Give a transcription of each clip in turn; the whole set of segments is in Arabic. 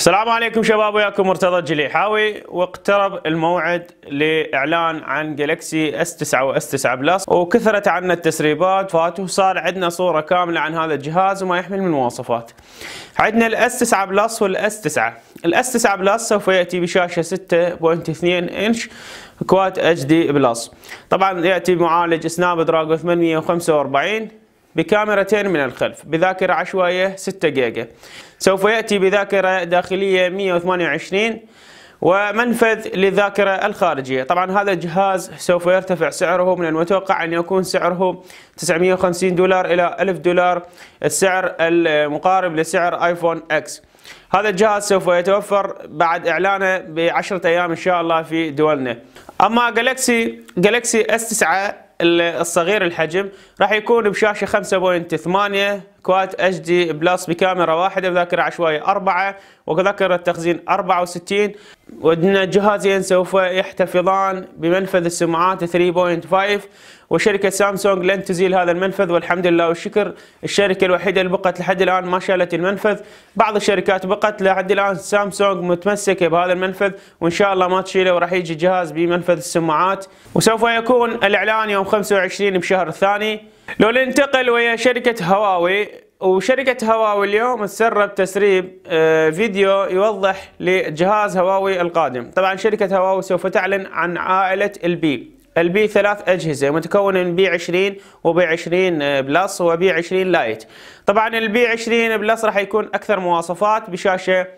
السلام عليكم شباب وياكم مرتضى الجليحاوي واقترب الموعد لاعلان عن جالكسي اس 9 واس 9 بلس وكثرت عنا التسريبات فات وصار عندنا صوره كامله عن هذا الجهاز وما يحمل من مواصفات. عندنا الاس 9 بلس والاس 9 الاس 9 بلس سوف ياتي بشاشه 6.2 انش كواد اتش دي بلس طبعا ياتي بمعالج سناب دراجون 845 بكاميرتين من الخلف بذاكرة عشوائية 6 جيجا سوف يأتي بذاكرة داخلية 128 ومنفذ للذاكرة الخارجية طبعا هذا الجهاز سوف يرتفع سعره من المتوقع أن يكون سعره 950 دولار إلى 1000 دولار السعر المقارب لسعر آيفون أكس هذا الجهاز سوف يتوفر بعد إعلانه بعشرة أيام إن شاء الله في دولنا أما جالكسي جالكسي S9 الصغير الحجم راح يكون بشاشه 5.8 كواد اتش دي بلس بكاميرا واحده بذاكره عشوائيه أربعة وذاكره تخزين 64 ودنا جهازين سوف يحتفظان بمنفذ السماعات 3.5 وشركة سامسونج لن تزيل هذا المنفذ والحمد لله والشكر الشركة الوحيدة اللي بقت لحد الآن ما شالت المنفذ بعض الشركات بقت لحد الآن سامسونج متمسكة بهذا المنفذ وإن شاء الله ما تشيله وراح يجي جهاز بمنفذ السماعات وسوف يكون الإعلان يوم 25 بشهر الثاني لو ننتقل ويا شركة هواوي وشركة هواوي اليوم تسرب تسريب آه، فيديو يوضح لجهاز هواوي القادم طبعا شركة هواوي سوف تعلن عن عائلة البي البي ثلاث أجهزة متكونة من بي 20 وبي 20 بلس وبي 20 لايت طبعا البي 20 بلس راح يكون أكثر مواصفات بشاشة 6.1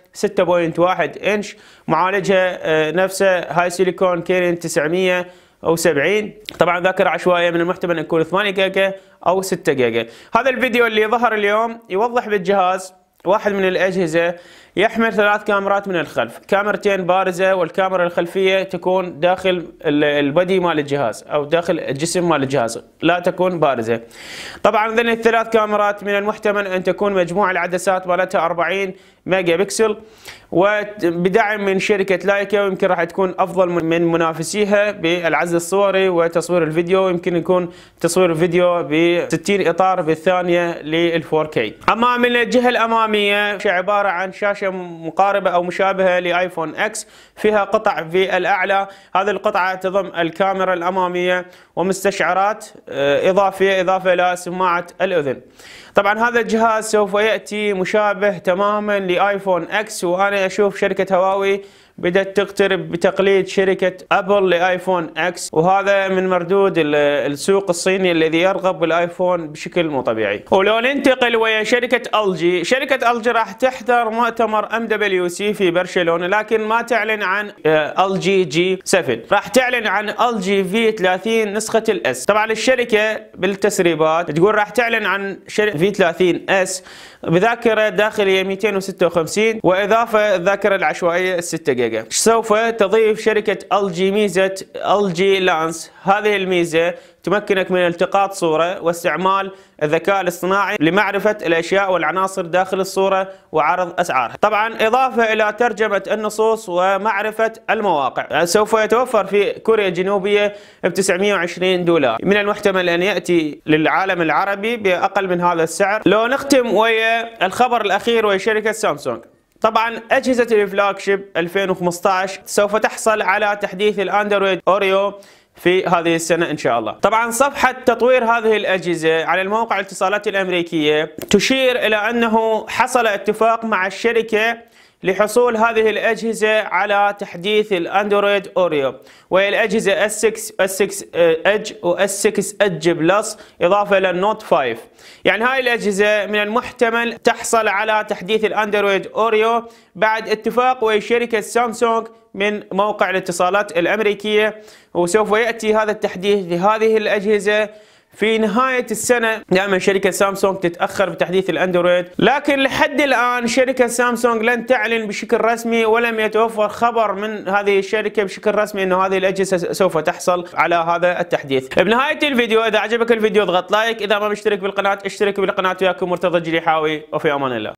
إنش معالجها آه، نفسه هاي سيليكون كيرين 900 او 70 طبعا ذاكره عشوائيه من المحتمل ان يكون 8 جيجا او 6 جيجا هذا الفيديو اللي ظهر اليوم يوضح بالجهاز واحد من الأجهزة يحمل ثلاث كاميرات من الخلف كاميرتين بارزة والكاميرا الخلفية تكون داخل البدي مال الجهاز أو داخل الجسم مال الجهاز لا تكون بارزة طبعا ذن الثلاث كاميرات من المحتمل أن تكون مجموع العدسات مالتها 40 ميجا بكسل وبدعم من شركة لايكا ويمكن راح تكون أفضل من منافسيها بالعزل الصوري وتصوير الفيديو يمكن يكون تصوير الفيديو ب 60 إطار بالثانية لل 4K أما من الجهة الأمامية أمامية عبارة عن شاشة مقاربة أو مشابهة لآيفون إكس فيها قطع في الأعلى هذه القطعة تضم الكاميرا الأمامية ومستشعرات آه، إضافية إضافة إلى سماعة الأذن طبعا هذا الجهاز سوف يأتي مشابه تماما لآيفون إكس وأنا أشوف شركة هواوي بدأت تقترب بتقليد شركة أبل لآيفون اكس وهذا من مردود السوق الصيني الذي يرغب بالايفون بشكل مو طبيعي ولو ننتقل ويا شركة الجي شركة الجي راح تحضر مؤتمر ام دبليو سي في برشلونة لكن ما تعلن عن الجي جي 7 راح تعلن عن الجي في 30 نسخة الاس طبعا الشركة بالتسريبات تقول راح تعلن عن في 30 اس بذاكرة داخلية 256 واضافة الذاكرة العشوائية 6 جيجا جيجا سوف تضيف شركة الجي ميزة الجي لانس هذه الميزة تمكنك من التقاط صورة واستعمال الذكاء الاصطناعي لمعرفة الأشياء والعناصر داخل الصورة وعرض أسعارها طبعا إضافة إلى ترجمة النصوص ومعرفة المواقع سوف يتوفر في كوريا الجنوبية ب 920 دولار من المحتمل أن يأتي للعالم العربي بأقل من هذا السعر لو نختم ويا الخبر الأخير وهي شركة سامسونج طبعا أجهزة الفلاج شيب 2015 سوف تحصل على تحديث الأندرويد أوريو في هذه السنة إن شاء الله طبعا صفحة تطوير هذه الأجهزة على الموقع الاتصالات الأمريكية تشير إلى أنه حصل اتفاق مع الشركة لحصول هذه الأجهزة على تحديث الأندرويد أوريو وهي الأجهزة S6 S6 Edge و S6 Edge Plus إضافة للنوت 5 يعني هاي الأجهزة من المحتمل تحصل على تحديث الأندرويد أوريو بعد اتفاق ويا شركة سامسونج من موقع الاتصالات الأمريكية وسوف يأتي هذا التحديث لهذه الأجهزة في نهاية السنة دائما شركة سامسونج تتأخر بتحديث الأندرويد لكن لحد الآن شركة سامسونج لن تعلن بشكل رسمي ولم يتوفر خبر من هذه الشركة بشكل رسمي أن هذه الأجهزة سوف تحصل على هذا التحديث بنهاية الفيديو إذا عجبك الفيديو اضغط لايك إذا ما مشترك بالقناة اشترك بالقناة وياكم مرتضى الجريحاوي وفي أمان الله